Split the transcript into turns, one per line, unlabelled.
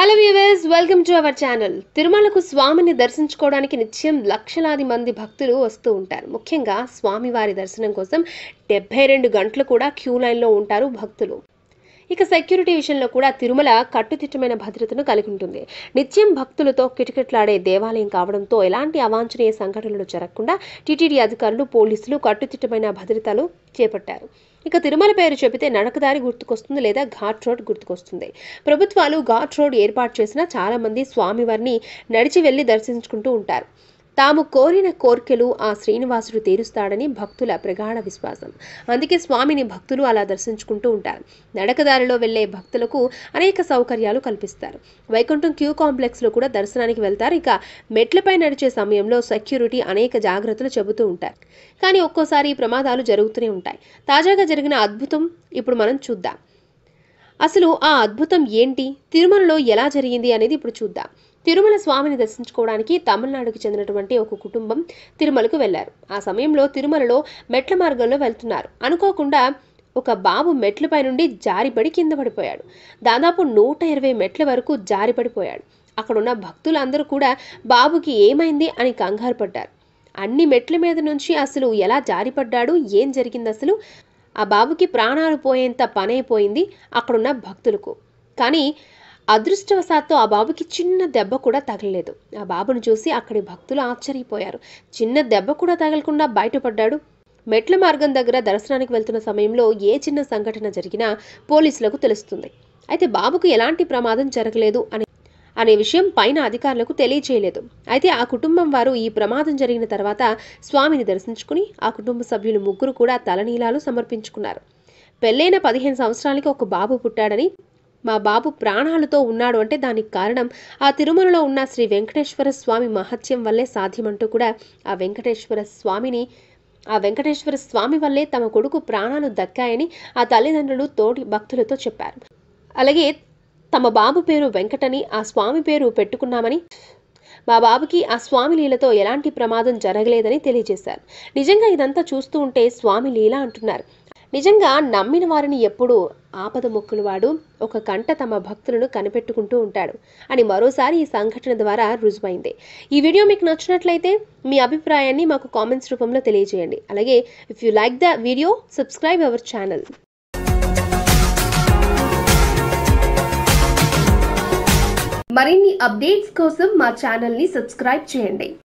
hello viewers welcome to our channel తిరుమలకు స్వామిని దర్శించుకోవడానికి నిత్యం లక్షలాది మంది భక్తులు వస్తూ ఉంటారు ముఖ్యంగా స్వామివారి దర్శనం కోసం డెబ్బై రెండు గంటలు కూడా క్యూ లైన్లో ఉంటారు భక్తులు ఇక సెక్యూరిటీ విషయంలో కూడా తిరుమల కట్టుదిట్టమైన భద్రతను కలిగి ఉంటుంది నిత్యం భక్తులతో కిటకిట్లాడే దేవాలయం కావడంతో ఎలాంటి అవాంఛనీయ సంఘటనలు జరగకుండా టీటీడీ అధికారులు పోలీసులు కట్టుదిట్టమైన భద్రతలు చేపట్టారు ఇక తిరుమల పేరు చెబితే నడకదారి గుర్తుకొస్తుంది లేదా ఘాట్ రోడ్ గుర్తుకొస్తుంది ప్రభుత్వాలు ఘాట్ రోడ్ ఏర్పాటు చేసినా చాలామంది స్వామివారిని నడిచి వెళ్ళి దర్శించుకుంటూ ఉంటారు తాము కోరిన కోర్కెలు ఆ శ్రీనివాసుడు తీరుస్తాడని భక్తుల ప్రగాఢ విశ్వాసం అందుకే స్వామిని భక్తులు అలా దర్శించుకుంటూ ఉంటారు నడకదారిలో వెళ్లే భక్తులకు అనేక సౌకర్యాలు కల్పిస్తారు వైకుంఠం క్యూ కాంప్లెక్స్లో కూడా దర్శనానికి వెళ్తారు ఇక మెట్లపై నడిచే సమయంలో సెక్యూరిటీ అనేక జాగ్రత్తలు చెబుతూ ఉంటారు కానీ ఒక్కోసారి ప్రమాదాలు జరుగుతూనే ఉంటాయి తాజాగా జరిగిన అద్భుతం ఇప్పుడు మనం చూద్దాం అసలు ఆ అద్భుతం ఏంటి తిరుమలలో ఎలా జరిగింది అనేది ఇప్పుడు చూద్దాం తిరుమల స్వామిని దర్శించుకోవడానికి తమిళనాడుకు చెందినటువంటి ఒక కుటుంబం తిరుమలకు వెళ్లారు ఆ సమయంలో తిరుమలలో మెట్ల మార్గంలో వెళ్తున్నారు అనుకోకుండా ఒక బాబు మెట్లపై నుండి జారిపడి కింద పడిపోయాడు దాదాపు నూట ఇరవై మెట్ల వరకు జారిపడిపోయాడు అక్కడున్న భక్తులందరూ కూడా బాబుకి ఏమైంది అని కంగారు పడ్డారు అన్ని మెట్ల మీద నుంచి అసలు ఎలా జారిపడ్డాడు ఏం జరిగింది అసలు ఆ బాబుకి ప్రాణాలు పోయేంత పనైపోయింది అక్కడున్న భక్తులకు కానీ అదృష్టవశాత్తు ఆ బాబుకి చిన్న దెబ్బ కూడా తగలలేదు ఆ బాబును చూసి అక్కడి భక్తులు ఆశ్చర్యపోయారు చిన్న దెబ్బ కూడా తగలకుండా బయటపడ్డాడు మెట్ల మార్గం దగ్గర దర్శనానికి వెళ్తున్న సమయంలో ఏ చిన్న సంఘటన జరిగినా పోలీసులకు తెలుస్తుంది అయితే బాబుకు ఎలాంటి ప్రమాదం జరగలేదు అని అనే విషయం పైన అధికారులకు తెలియచేయలేదు అయితే ఆ కుటుంబం వారు ఈ ప్రమాదం జరిగిన తర్వాత స్వామిని దర్శించుకుని ఆ కుటుంబ సభ్యులు ముగ్గురు కూడా తలనీలాలు సమర్పించుకున్నారు పెళ్ళైన పదిహేను సంవత్సరాలకి ఒక బాబు పుట్టాడని మా బాబు ప్రాణాలతో ఉన్నాడు అంటే దానికి కారణం ఆ తిరుమలలో ఉన్న శ్రీ వెంకటేశ్వర స్వామి మహత్యం వల్లే సాధ్యమంటూ కూడా ఆ వెంకటేశ్వర స్వామిని ఆ వెంకటేశ్వర స్వామి వల్లే తమ కొడుకు ప్రాణాలు దక్కాయని ఆ తల్లిదండ్రులు తోటి భక్తులతో చెప్పారు అలాగే తమ బాబు పేరు వెంకటని ఆ స్వామి పేరు పెట్టుకున్నామని మా బాబుకి ఆ స్వామి లీలతో ఎలాంటి ప్రమాదం జరగలేదని తెలియజేశారు నిజంగా ఇదంతా చూస్తూ ఉంటే స్వామి లీల అంటున్నారు నిజంగా నమ్మిన వారిని ఎప్పుడూ ఆపద వాడు ఒక కంట తమ భక్తులను కనిపెట్టుకుంటూ ఉంటాడు అని మరోసారి ఈ సంఘటన ద్వారా రుజువైంది ఈ వీడియో మీకు నచ్చినట్లయితే మీ అభిప్రాయాన్ని మాకు కామెంట్స్ రూపంలో తెలియజేయండి అలాగే if you like the video subscribe our channel మరిన్ని అప్డేట్స్ కోసం మా ఛానల్ని సబ్స్క్రైబ్ చేయండి